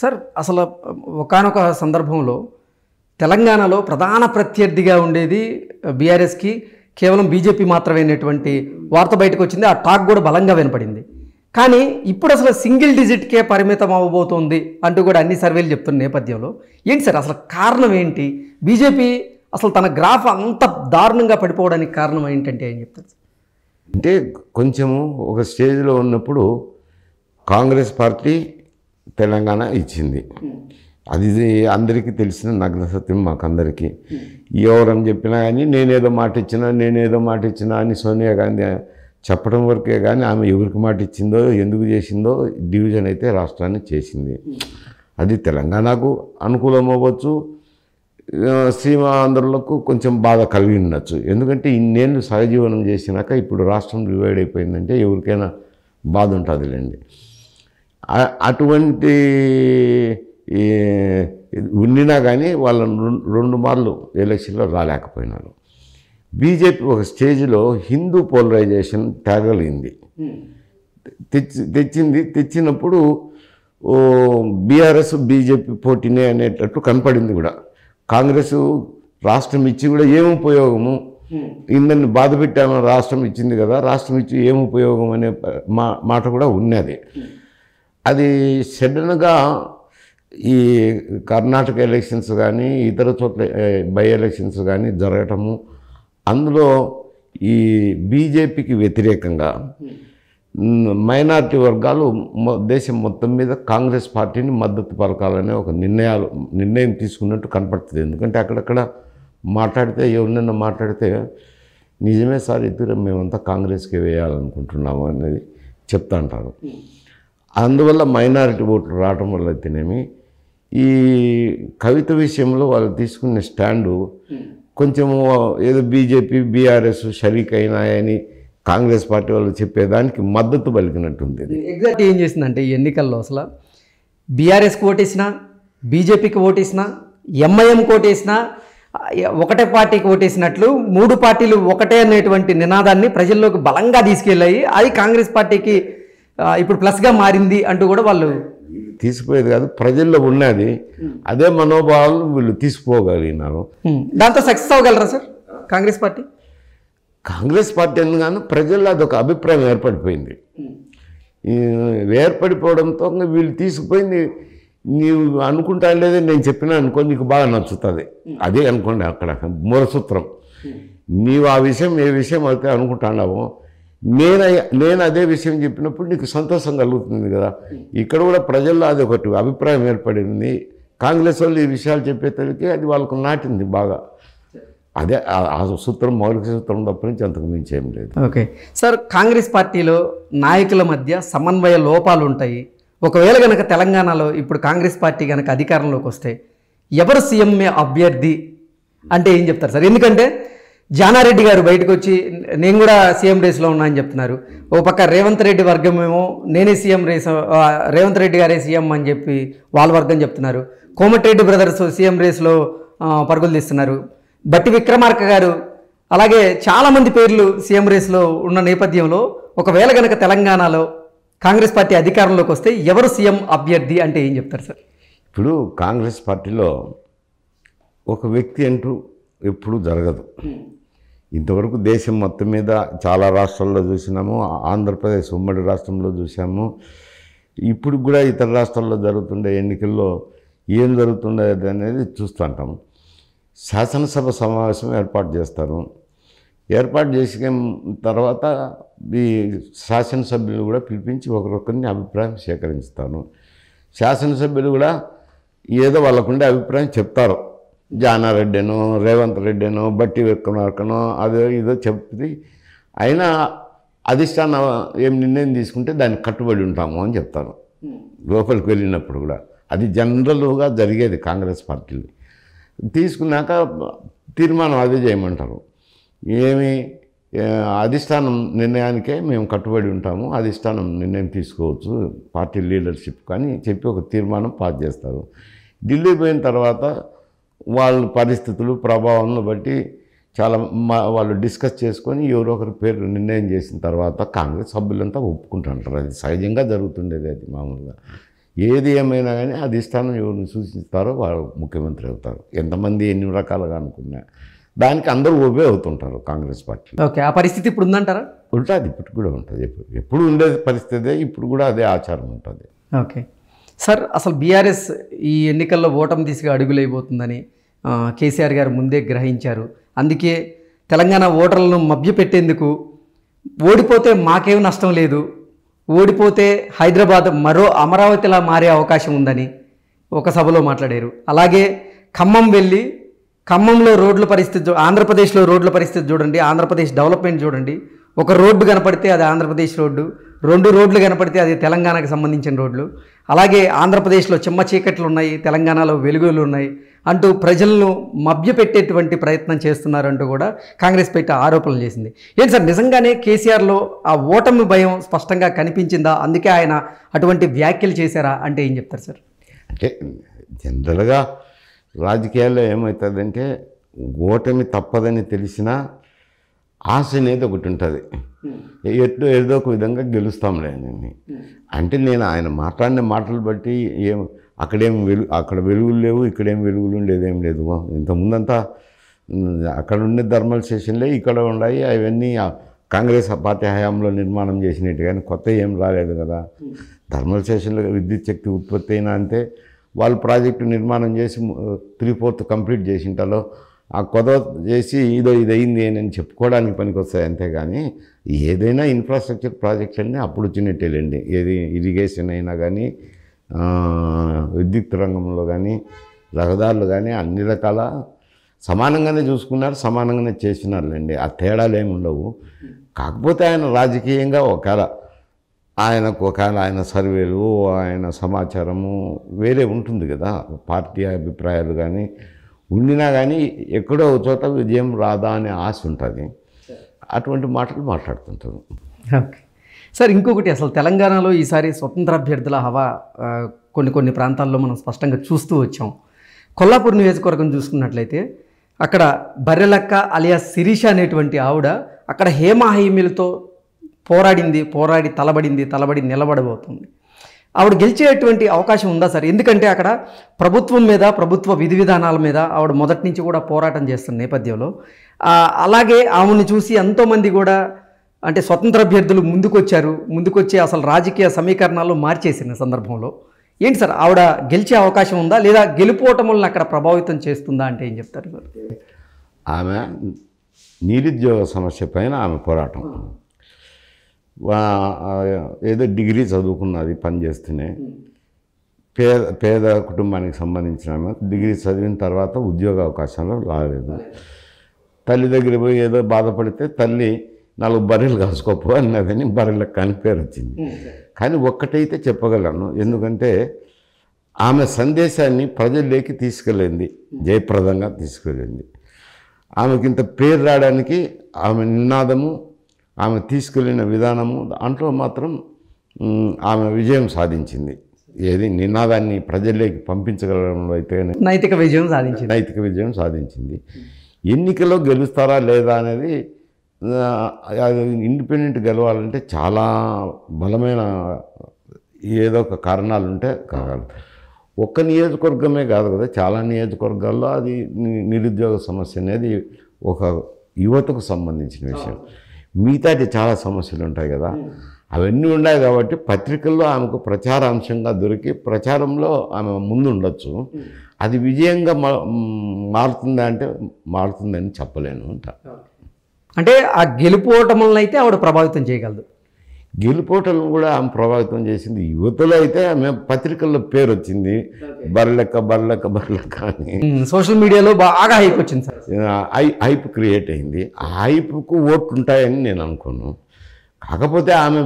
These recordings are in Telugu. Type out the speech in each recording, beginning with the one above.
సార్ అసలు ఒకనొక సందర్భంలో తెలంగాణలో ప్రధాన ప్రత్యర్థిగా ఉండేది బీఆర్ఎస్కి కేవలం బీజేపీ మాత్రమైనటువంటి వార్త బయటకు వచ్చింది ఆ టాక్ కూడా బలంగా వినపడింది కానీ ఇప్పుడు అసలు సింగిల్ డిజిట్కే పరిమితం అవ్వబోతోంది అంటూ కూడా అన్ని సర్వేలు చెప్తున్న నేపథ్యంలో ఏంటి సార్ అసలు కారణం ఏంటి బీజేపీ అసలు తన గ్రాఫ్ అంత దారుణంగా పడిపోవడానికి కారణం ఏంటంటే ఏం చెప్తారు అంటే కొంచెము ఒక స్టేజ్లో ఉన్నప్పుడు కాంగ్రెస్ పార్టీ తెలంగాణ ఇచ్చింది అది అందరికీ తెలిసిన నగ్న సత్యం మాకందరికీ ఎవరని చెప్పినా కానీ నేనేదో మాట ఇచ్చినా నేనేదో మాట ఇచ్చినా అని సోనియా గాంధీ చెప్పడం వరకే కానీ ఆమె ఎవరికి మాట ఇచ్చిందో ఎందుకు చేసిందో డివిజన్ అయితే రాష్ట్రాన్ని చేసింది అది తెలంగాణకు అనుకూలం అవ్వచ్చు సీమ కొంచెం బాధ కలిగి ఉండొచ్చు ఎందుకంటే ఇన్నేళ్ళు సహజీవనం చేసినాక ఇప్పుడు రాష్ట్రం డివైడ్ అయిపోయిందంటే ఎవరికైనా బాధ ఉంటుందిలేండి అటువంటి ఉండినా కానీ వాళ్ళ రెండు మార్లు ఎలక్షన్లో రాలేకపోయినారు బీజేపీ ఒక స్టేజ్లో హిందూ పోలరైజేషన్ తగలింది తెచ్చి తెచ్చింది తెచ్చినప్పుడు బీఆర్ఎస్ బీజేపీ పోటీనే అనేటట్టు కనపడింది కూడా కాంగ్రెస్ రాష్ట్రం ఇచ్చి కూడా ఏం ఉపయోగము ఇందని బాధ పెట్టాము రాష్ట్రం ఇచ్చింది కదా రాష్ట్రం ఇచ్చి ఏం ఉపయోగం అనే మా మాట కూడా ఉన్నది అది సడన్గా ఈ కర్ణాటక ఎలక్షన్స్ కానీ ఇతర చోట్ల బై ఎలక్షన్స్ కానీ జరగటము అందులో ఈ బీజేపీకి వ్యతిరేకంగా మైనార్టీ వర్గాలు దేశం మొత్తం మీద కాంగ్రెస్ పార్టీని మద్దతు పలకాలనే ఒక నిర్ణయాలు నిర్ణయం తీసుకున్నట్టు కనపడుతుంది ఎందుకంటే అక్కడక్కడ మాట్లాడితే ఎవరినైనా మాట్లాడితే నిజమే సార్ ఇద్దరు మేమంతా కాంగ్రెస్కి వేయాలనుకుంటున్నాము అనేది చెప్తా అంటారు అందువల్ల మైనారిటీ ఓట్లు రావడం వల్ల అయితేనేమి ఈ కవిత విషయంలో వాళ్ళు తీసుకున్న స్టాండు కొంచెము ఏదో బీజేపీ బీఆర్ఎస్ షరీక్ అయినాయని కాంగ్రెస్ పార్టీ వాళ్ళు చెప్పేదానికి మద్దతు పలికినట్టుంది ఎగ్జాక్ట్ ఏం చేసిందంటే ఈ ఎన్నికల్లో అసలు బీఆర్ఎస్కి ఓటేసినా బీజేపీకి ఓటేసినా ఎంఐఎంకి ఓటేసినా ఒకటే పార్టీకి ఓటేసినట్లు మూడు పార్టీలు ఒకటే అనేటువంటి నినాదాన్ని ప్రజల్లోకి బలంగా తీసుకెళ్ళాయి అది కాంగ్రెస్ పార్టీకి ఇప్పుడు ప్లస్గా మారింది అంటూ కూడా వాళ్ళు తీసిపోయేది కాదు ప్రజల్లో ఉన్నది అదే మనోభావాలు వీళ్ళు తీసిపోగలిగినారు దాంతో సక్సెస్ అవ్వగలరా sir Congress party Congress party కానీ ప్రజల్లో అదొక అభిప్రాయం ఏర్పడిపోయింది ఏర్పడిపోవడంతో వీళ్ళు తీసుకుపోయింది నీవు అనుకుంటా లేదని నేను చెప్పినా అనుకో నీకు బాగా నచ్చుతుంది అదే అనుకోండి అక్కడ మూలసూత్రం నీవు ఆ విషయం ఏ విషయం అయితే అనుకుంటాడావో నేన నేను అదే విషయం చెప్పినప్పుడు నీకు సంతోషం కలుగుతుంది కదా ఇక్కడ కూడా ప్రజల్లో అది ఒకటి అభిప్రాయం ఏర్పడింది కాంగ్రెస్ వాళ్ళు ఈ విషయాలు తరికి అది వాళ్ళకు నాటింది బాగా అదే ఆ సూత్రం మౌలిక సూత్రం తప్ప నుంచి అంతకు మించి ఏం లేదు ఓకే సార్ కాంగ్రెస్ పార్టీలో నాయకుల మధ్య సమన్వయ లోపాలు ఉంటాయి ఒకవేళ కనుక తెలంగాణలో ఇప్పుడు కాంగ్రెస్ పార్టీ కనుక అధికారంలోకి వస్తే ఎవరు సీఎంఏ అభ్యర్థి అంటే ఏం చెప్తారు సార్ ఎందుకంటే జానారెడ్డి గారు బయటకు వచ్చి నేను కూడా సీఎం రేస్లో ఉన్నా అని చెప్తున్నారు ఓ పక్క రేవంత్ రెడ్డి వర్గం ఏమో నేనే సీఎం రేస్ రేవంత్ రెడ్డి గారే సీఎం అని చెప్పి వాళ్ళ వర్గం చెప్తున్నారు కోమటిరెడ్డి బ్రదర్స్ సీఎం రేస్లో పరుగులు తీస్తున్నారు బట్టి విక్రమార్క గారు అలాగే చాలామంది పేర్లు సీఎం రేస్లో ఉన్న నేపథ్యంలో ఒకవేళ కనుక తెలంగాణలో కాంగ్రెస్ పార్టీ అధికారంలోకి వస్తే ఎవరు సీఎం అభ్యర్థి అంటే ఏం చెప్తారు సార్ ఇప్పుడు కాంగ్రెస్ పార్టీలో ఒక వ్యక్తి అంటూ ఎప్పుడూ జరగదు ఇంతవరకు దేశం మొత్తం మీద చాలా రాష్ట్రాల్లో చూసినాము ఆంధ్రప్రదేశ్ ఉమ్మడి రాష్ట్రంలో చూసాము ఇప్పుడు కూడా ఇతర రాష్ట్రాల్లో జరుగుతుండే ఎన్నికల్లో ఏం జరుగుతుండేది అనేది చూస్తుంటాము శాసనసభ సమావేశం ఏర్పాటు చేస్తారు ఏర్పాటు చేసిన తర్వాత ఈ శాసనసభ్యులు కూడా పిలిపించి ఒకరొకరిని అభిప్రాయం సేకరించుతాను శాసనసభ్యులు కూడా ఏదో వాళ్ళకుండే అభిప్రాయం చెప్తారు జానారెడ్డిను రేవంత్ రెడ్డిను బట్టి వెక్కునార్కను అదో ఇదో చెప్తే అయినా అధిష్టానం ఏం నిర్ణయం తీసుకుంటే దానికి కట్టుబడి ఉంటాము అని చెప్తాను లోపలికి వెళ్ళినప్పుడు కూడా అది జనరల్గా జరిగేది కాంగ్రెస్ పార్టీలు తీసుకున్నాక తీర్మానం అదే చేయమంటారు ఏమి అధిష్టానం నిర్ణయానికే మేము కట్టుబడి ఉంటాము అధిష్టానం నిర్ణయం తీసుకోవచ్చు పార్టీ లీడర్షిప్ కానీ చెప్పి ఒక తీర్మానం పాస్ చేస్తారు ఢిల్లీ పోయిన తర్వాత వాళ్ళ పరిస్థితులు ప్రభావాలను బట్టి చాలా మా వాళ్ళు డిస్కస్ చేసుకొని ఎవరో ఒకరి పేరు నిర్ణయం చేసిన తర్వాత కాంగ్రెస్ సభ్యులంతా ఒప్పుకుంటుంటారు అది సహజంగా జరుగుతుండేది అది మామూలుగా ఏది ఏమైనా కానీ అధిష్టానం ఎవరిని సూచిస్తారో వాళ్ళు ముఖ్యమంత్రి అవుతారు ఎంతమంది ఎన్ని రకాలుగా అనుకున్నా దానికి అందరూ ఒబే అవుతుంటారు కాంగ్రెస్ పార్టీ ఓకే ఆ పరిస్థితి ఇప్పుడు ఉందంటారా ఉంటుంది ఇప్పుడు కూడా ఉంటుంది ఎప్పుడు ఉండేది పరిస్థితే ఇప్పుడు కూడా అదే ఆచారం ఉంటుంది ఓకే సార్ అసలు బీఆర్ఎస్ ఈ ఎన్నికల్లో ఓటమి తీసుకు అడుగులైపోతుందని కేసీఆర్ గారు ముందే గ్రహించారు అందుకే తెలంగాణ ఓటర్లను మభ్యపెట్టేందుకు ఓడిపోతే మాకేం నష్టం లేదు ఓడిపోతే హైదరాబాద్ మరో అమరావతిలా మారే అవకాశం ఉందని ఒక సభలో మాట్లాడారు అలాగే ఖమ్మం వెళ్ళి ఖమ్మంలో రోడ్ల పరిస్థితి ఆంధ్రప్రదేశ్లో రోడ్ల పరిస్థితి చూడండి ఆంధ్రప్రదేశ్ డెవలప్మెంట్ చూడండి ఒక రోడ్డు కనపడితే అది ఆంధ్రప్రదేశ్ రోడ్డు రెండు రోడ్లు కనపడితే అది తెలంగాణకు సంబంధించిన రోడ్లు అలాగే ఆంధ్రప్రదేశ్లో చిమ్మ చీకట్లు ఉన్నాయి తెలంగాణలో వెలుగులు ఉన్నాయి అంటూ ప్రజలను మభ్యపెట్టేటువంటి ప్రయత్నం చేస్తున్నారంటూ కూడా కాంగ్రెస్ పెట్టి ఆరోపణలు చేసింది ఏంటి సార్ నిజంగానే కేసీఆర్లో ఆ ఓటమి భయం స్పష్టంగా కనిపించిందా అందుకే ఆయన అటువంటి వ్యాఖ్యలు చేశారా అంటే ఏం చెప్తారు సార్ అంటే జనరల్గా రాజకీయాల్లో ఏమవుతుందంటే ఓటమి తప్పదని తెలిసినా ఆశ అనేది ఒకటి ఉంటుంది ఎట్లు ఏదో ఒక విధంగా గెలుస్తాంలే నేను అంటే నేను ఆయన మాట్లాడిన మాటలు బట్టి ఏం అక్కడేం వెలు అక్కడ వెలుగులు లేవు ఇక్కడేం వెలుగులు ఉండేదేం లేదు ఇంతకుముందంతా అక్కడ ఉండే ధర్మల్ స్టేషన్లే ఇక్కడ ఉన్నాయి అవన్నీ కాంగ్రెస్ పార్టీ హయాంలో నిర్మాణం చేసినట్టు కానీ కొత్త ఏం రాలేదు కదా ధర్మల్ స్టేషన్లో విద్యుత్ శక్తి ఉత్పత్తి అయినా అంతే వాళ్ళు ప్రాజెక్టు నిర్మాణం చేసి త్రీ ఫోర్త్ కంప్లీట్ చేసింటాలో ఆ కొద చేసి ఇదో ఇది అయింది అని చెప్పుకోవడానికి పనికొస్తాయి అంతేగాని ఏదైనా ఇన్ఫ్రాస్ట్రక్చర్ ప్రాజెక్ట్ అన్నీ అప్పుడు వచ్చినట్టేలేండి ఏది ఇరిగేషన్ అయినా కానీ విద్యుత్ రంగంలో కానీ రహదారులు కానీ అన్ని రకాల సమానంగానే చూసుకున్నారు సమానంగానే చేసినారులేండి ఆ తేడాలు ఏమి ఉండవు కాకపోతే ఆయన రాజకీయంగా ఒకవేళ ఆయనకు ఒకవేళ ఆయన సర్వేలు ఆయన సమాచారము వేరే ఉంటుంది కదా పార్టీ అభిప్రాయాలు కానీ ఉండినా కానీ ఎక్కడో ఒక చోట విజయం రాదా అనే ఆశ ఉంటుంది అటువంటి మాటలు మాట్లాడుతుంటాను ఓకే సార్ ఇంకొకటి అసలు తెలంగాణలో ఈసారి స్వతంత్ర అభ్యర్థుల హవా కొన్ని కొన్ని ప్రాంతాల్లో మనం స్పష్టంగా చూస్తూ వచ్చాం కొల్లాపూర్ నియోజకవర్గం చూసుకున్నట్లయితే అక్కడ బర్రెలక్క అలియా శిరీష అనేటువంటి ఆవిడ అక్కడ హేమ పోరాడింది పోరాడి తలబడింది తలబడి నిలబడబోతుంది ఆవిడ గెలిచేటువంటి అవకాశం ఉందా సార్ ఎందుకంటే అక్కడ ప్రభుత్వం మీద ప్రభుత్వ విధి విధానాల మీద ఆవిడ మొదటి నుంచి కూడా పోరాటం చేస్తున్న నేపథ్యంలో అలాగే ఆమెను చూసి ఎంతోమంది కూడా అంటే స్వతంత్ర అభ్యర్థులు ముందుకొచ్చారు ముందుకొచ్చి అసలు రాజకీయ సమీకరణాలు మార్చేసిన సందర్భంలో ఏంటి సార్ ఆవిడ గెలిచే అవకాశం ఉందా లేదా వలన అక్కడ ప్రభావితం చేస్తుందా అంటే ఏం చెప్తారు సార్ ఆమె నిరుద్యోగ సమస్య పైన ఆమె పోరాటం ఏదో డిగ్రీ చదువుకున్నది పనిచేస్తేనే పేద పేద కుటుంబానికి సంబంధించిన డిగ్రీ చదివిన తర్వాత ఉద్యోగ అవకాశాలు రాలేదు తల్లి దగ్గర పోయి ఏదో బాధపడితే తల్లి నాలుగు బర్రెలు కాసుకోపు అన్నదని బర్రెలకు కానీ పేరు వచ్చింది కానీ ఒక్కటైతే చెప్పగలను ఎందుకంటే ఆమె సందేశాన్ని ప్రజల్లోకి తీసుకెళ్ళింది జయప్రదంగా తీసుకెళ్ళింది ఆమెకింత పేరు రావడానికి ఆమె నినాదము ఆమె తీసుకెళ్ళిన విధానము దాంట్లో మాత్రం ఆమె విజయం సాధించింది ఏది నినాదాన్ని ప్రజల్లోకి పంపించగలడంలో అయితే నైతిక విజయం సాధించింది నైతిక విజయం సాధించింది ఎన్నికలో గెలుస్తారా లేదా అనేది ఇండిపెండెంట్ గెలవాలంటే చాలా బలమైన ఏదో ఒక కారణాలు ఉంటే కాగలదు ఒక్క నియోజకవర్గమే కాదు కదా చాలా నియోజకవర్గాల్లో అది నిరుద్యోగ సమస్య అనేది ఒక యువతకు సంబంధించిన విషయం మిగతాటి చాలా సమస్యలు ఉంటాయి కదా అవన్నీ ఉన్నాయి కాబట్టి పత్రికల్లో ఆమెకు ప్రచార అంశంగా దొరికి ప్రచారంలో ఆమె ముందు ఉండొచ్చు అది విజయంగా మారుతుందా అంటే మారుతుందని చెప్పలేను అంట అంటే ఆ గెలుపు ఓటములను అయితే ఆవిడ ప్రభావితం చేయగలదు గెలుపోటలను కూడా ఆమె ప్రభావితం చేసింది యువతలో అయితే ఆమె పత్రికల్లో పేరు వచ్చింది బర్లెక్క బర్లెక్క బర్లెక్క అని సోషల్ మీడియాలో బాగా హైప్ వచ్చింది సార్ హైప్ క్రియేట్ అయింది ఆ హైప్కు ఓట్లు ఉంటాయని నేను అనుకోను కాకపోతే ఆమె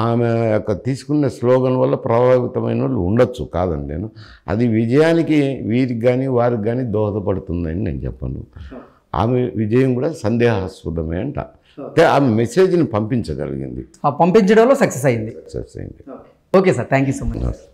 ఆమె యొక్క తీసుకున్న స్లోగన్ వల్ల ప్రభావితమైన వాళ్ళు ఉండొచ్చు కాదని నేను అది విజయానికి వీరికి కానీ వారికి కానీ దోహదపడుతుందని నేను చెప్పను ఆమె విజయం కూడా సందేహాస్పదమే అంట ఆ మెసేజ్ని పంపించగలిగింది పంపించడంలో సక్సెస్ అయింది సక్సెస్ అయింది okay sir thank so much